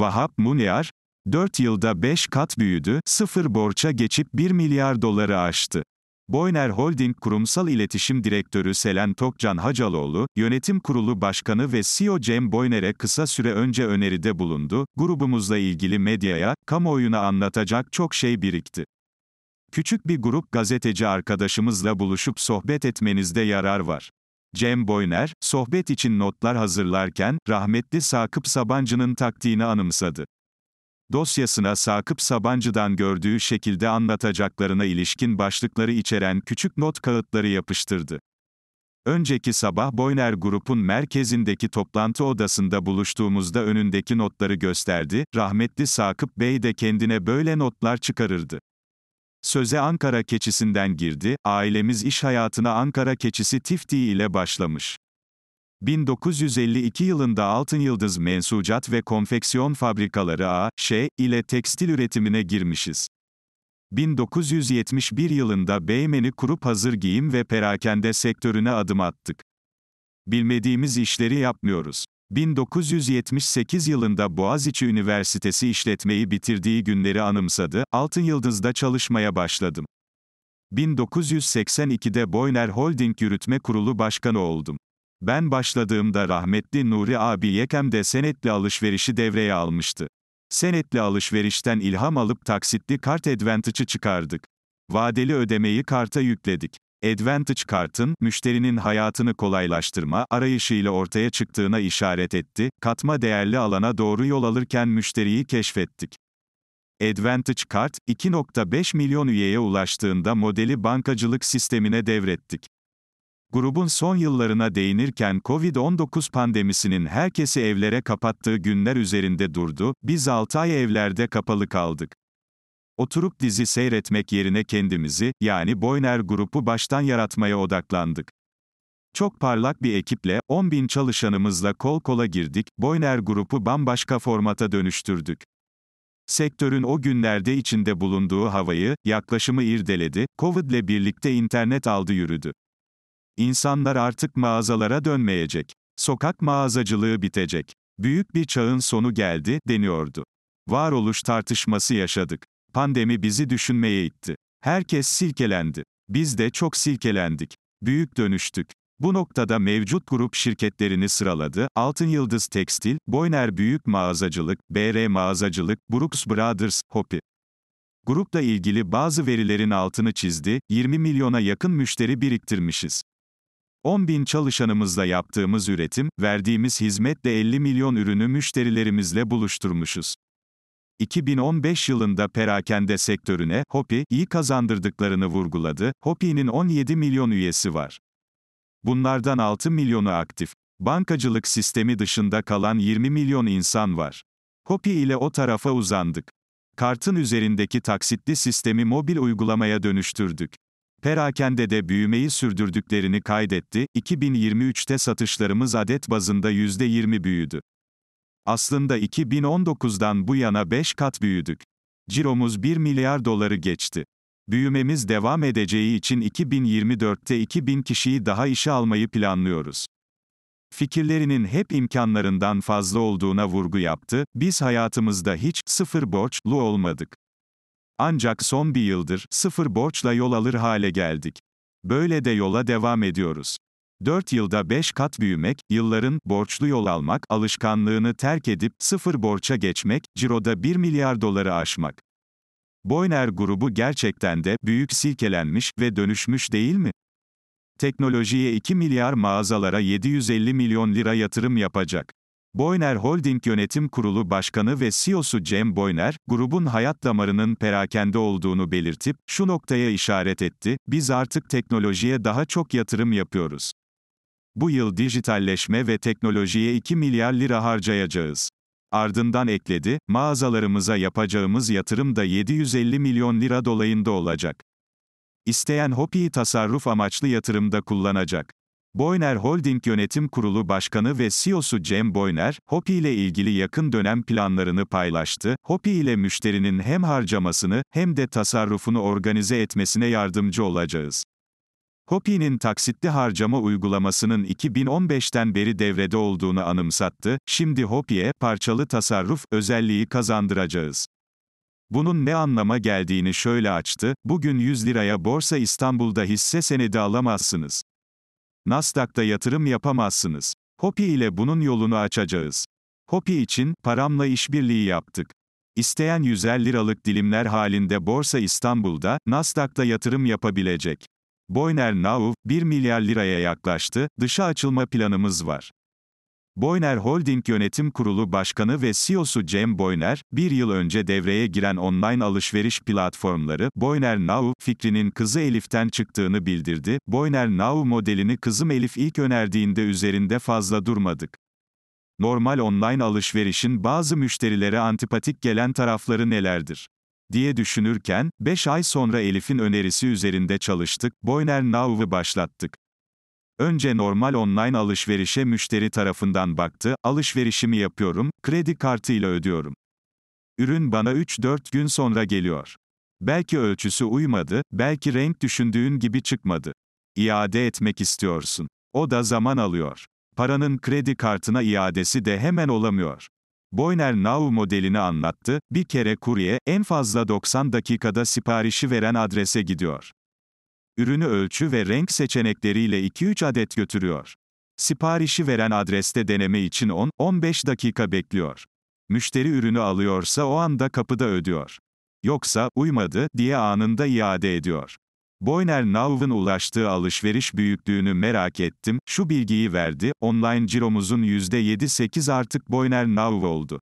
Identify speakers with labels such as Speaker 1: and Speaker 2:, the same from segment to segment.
Speaker 1: Vahap Munyar, 4 yılda 5 kat büyüdü, sıfır borça geçip 1 milyar doları aştı. Boyner Holding Kurumsal İletişim Direktörü Selen Tokcan Hacaloğlu, Yönetim Kurulu Başkanı ve CEO Cem Boyner'e kısa süre önce öneride bulundu, grubumuzla ilgili medyaya, kamuoyuna anlatacak çok şey birikti. Küçük bir grup gazeteci arkadaşımızla buluşup sohbet etmenizde yarar var. Cem Boyner, sohbet için notlar hazırlarken, rahmetli Sakıp Sabancı'nın taktiğini anımsadı. Dosyasına Sakıp Sabancı'dan gördüğü şekilde anlatacaklarına ilişkin başlıkları içeren küçük not kağıtları yapıştırdı. Önceki sabah Boyner grubun merkezindeki toplantı odasında buluştuğumuzda önündeki notları gösterdi, rahmetli Sakıp Bey de kendine böyle notlar çıkarırdı. Söze Ankara keçisinden girdi, ailemiz iş hayatına Ankara keçisi tiftiği ile başlamış. 1952 yılında Altın Yıldız Mensucat ve Konfeksiyon Fabrikaları A, Ş, ile tekstil üretimine girmişiz. 1971 yılında Beymen'i kurup hazır giyim ve perakende sektörüne adım attık. Bilmediğimiz işleri yapmıyoruz. 1978 yılında Boğaziçi Üniversitesi işletmeyi bitirdiği günleri anımsadı, Altın Yıldız'da çalışmaya başladım. 1982'de Boyner Holding Yürütme Kurulu Başkanı oldum. Ben başladığımda rahmetli Nuri abi Yekem'de senetli alışverişi devreye almıştı. Senetli alışverişten ilham alıp taksitli kart advantage'ı çıkardık. Vadeli ödemeyi karta yükledik. Advantage Kart'ın, müşterinin hayatını kolaylaştırma arayışıyla ortaya çıktığına işaret etti, katma değerli alana doğru yol alırken müşteriyi keşfettik. Advantage Kart, 2.5 milyon üyeye ulaştığında modeli bankacılık sistemine devrettik. Grubun son yıllarına değinirken COVID-19 pandemisinin herkesi evlere kapattığı günler üzerinde durdu, biz 6 ay evlerde kapalı kaldık. Oturup dizi seyretmek yerine kendimizi, yani Boyner grubu baştan yaratmaya odaklandık. Çok parlak bir ekiple, 10 bin çalışanımızla kol kola girdik, Boyner grubu bambaşka formata dönüştürdük. Sektörün o günlerde içinde bulunduğu havayı, yaklaşımı irdeledi, Covid ile birlikte internet aldı yürüdü. İnsanlar artık mağazalara dönmeyecek. Sokak mağazacılığı bitecek. Büyük bir çağın sonu geldi, deniyordu. Varoluş tartışması yaşadık. Pandemi bizi düşünmeye itti. Herkes silkelendi. Biz de çok silkelendik. Büyük dönüştük. Bu noktada mevcut grup şirketlerini sıraladı. Altın Yıldız Tekstil, Boyner Büyük Mağazacılık, BR Mağazacılık, Brooks Brothers, Hopi. Grupla ilgili bazı verilerin altını çizdi, 20 milyona yakın müşteri biriktirmişiz. 10 bin çalışanımızla yaptığımız üretim, verdiğimiz hizmetle 50 milyon ürünü müşterilerimizle buluşturmuşuz. 2015 yılında perakende sektörüne Hopi, iyi kazandırdıklarını vurguladı. Hopi'nin 17 milyon üyesi var. Bunlardan 6 milyonu aktif. Bankacılık sistemi dışında kalan 20 milyon insan var. Hopi ile o tarafa uzandık. Kartın üzerindeki taksitli sistemi mobil uygulamaya dönüştürdük. Perakende de büyümeyi sürdürdüklerini kaydetti. 2023'te satışlarımız adet bazında %20 büyüdü. Aslında 2019'dan bu yana 5 kat büyüdük. Ciromuz 1 milyar doları geçti. Büyümemiz devam edeceği için 2024'te 2000 kişiyi daha işe almayı planlıyoruz. Fikirlerinin hep imkanlarından fazla olduğuna vurgu yaptı, biz hayatımızda hiç, sıfır borçlu olmadık. Ancak son bir yıldır, sıfır borçla yol alır hale geldik. Böyle de yola devam ediyoruz. 4 yılda 5 kat büyümek, yılların, borçlu yol almak, alışkanlığını terk edip, sıfır borça geçmek, ciroda 1 milyar doları aşmak. Boyner grubu gerçekten de, büyük silkelenmiş ve dönüşmüş değil mi? Teknolojiye 2 milyar mağazalara 750 milyon lira yatırım yapacak. Boyner Holding Yönetim Kurulu Başkanı ve CEO'su Cem Boyner, grubun hayat damarının perakende olduğunu belirtip, şu noktaya işaret etti, biz artık teknolojiye daha çok yatırım yapıyoruz. Bu yıl dijitalleşme ve teknolojiye 2 milyar lira harcayacağız. Ardından ekledi, mağazalarımıza yapacağımız yatırım da 750 milyon lira dolayında olacak. İsteyen Hopi'yi tasarruf amaçlı yatırımda kullanacak. Boyner Holding Yönetim Kurulu Başkanı ve CEO'su Cem Boyner, Hopi ile ilgili yakın dönem planlarını paylaştı. Hopi ile müşterinin hem harcamasını hem de tasarrufunu organize etmesine yardımcı olacağız. Hopi'nin taksitli harcama uygulamasının 2015'ten beri devrede olduğunu anımsattı, şimdi Hopi'ye parçalı tasarruf özelliği kazandıracağız. Bunun ne anlama geldiğini şöyle açtı, bugün 100 liraya Borsa İstanbul'da hisse senedi alamazsınız. Nasdaq'ta yatırım yapamazsınız. Hopi ile bunun yolunu açacağız. Hopi için, paramla işbirliği yaptık. İsteyen 150 liralık dilimler halinde Borsa İstanbul'da, Nasdaq'ta yatırım yapabilecek. Boyner Nauv, 1 milyar liraya yaklaştı, dışa açılma planımız var. Boyner Holding Yönetim Kurulu Başkanı ve CEO'su Cem Boyner, bir yıl önce devreye giren online alışveriş platformları Boyner Now fikrinin kızı Elif'ten çıktığını bildirdi. Boyner Now modelini kızım Elif ilk önerdiğinde üzerinde fazla durmadık. Normal online alışverişin bazı müşterilere antipatik gelen tarafları nelerdir? diye düşünürken, 5 ay sonra Elif'in önerisi üzerinde çalıştık, Boyner Now'ı başlattık. Önce normal online alışverişe müşteri tarafından baktı, alışverişimi yapıyorum, kredi kartıyla ödüyorum. Ürün bana 3-4 gün sonra geliyor. Belki ölçüsü uymadı, belki renk düşündüğün gibi çıkmadı. İade etmek istiyorsun. O da zaman alıyor. Paranın kredi kartına iadesi de hemen olamıyor. Boyner Now modelini anlattı, bir kere kurye, en fazla 90 dakikada siparişi veren adrese gidiyor. Ürünü ölçü ve renk seçenekleriyle 2-3 adet götürüyor. Siparişi veren adreste deneme için 10-15 dakika bekliyor. Müşteri ürünü alıyorsa o anda kapıda ödüyor. Yoksa, uymadı, diye anında iade ediyor. Boyner Nauv'un ulaştığı alışveriş büyüklüğünü merak ettim, şu bilgiyi verdi, online ciromuzun %7-8 artık Boyner Nauv oldu.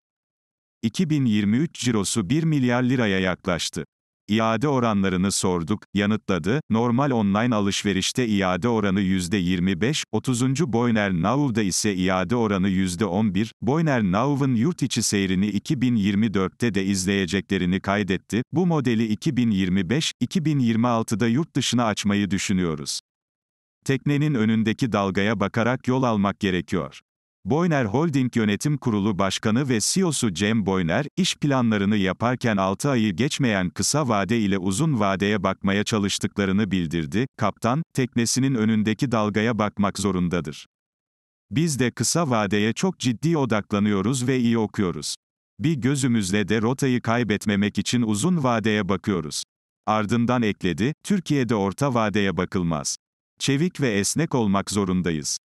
Speaker 1: 2023 cirosu 1 milyar liraya yaklaştı. İade oranlarını sorduk, yanıtladı, normal online alışverişte iade oranı %25, 30. Boyner Now'da ise iade oranı %11, Boyner Now'ın yurt içi seyrini 2024'te de izleyeceklerini kaydetti, bu modeli 2025-2026'da yurt dışına açmayı düşünüyoruz. Teknenin önündeki dalgaya bakarak yol almak gerekiyor. Boyner Holding Yönetim Kurulu Başkanı ve CEO'su Cem Boyner, iş planlarını yaparken 6 ayı geçmeyen kısa vade ile uzun vadeye bakmaya çalıştıklarını bildirdi. Kaptan, teknesinin önündeki dalgaya bakmak zorundadır. Biz de kısa vadeye çok ciddi odaklanıyoruz ve iyi okuyoruz. Bir gözümüzle de rotayı kaybetmemek için uzun vadeye bakıyoruz. Ardından ekledi, Türkiye'de orta vadeye bakılmaz. Çevik ve esnek olmak zorundayız.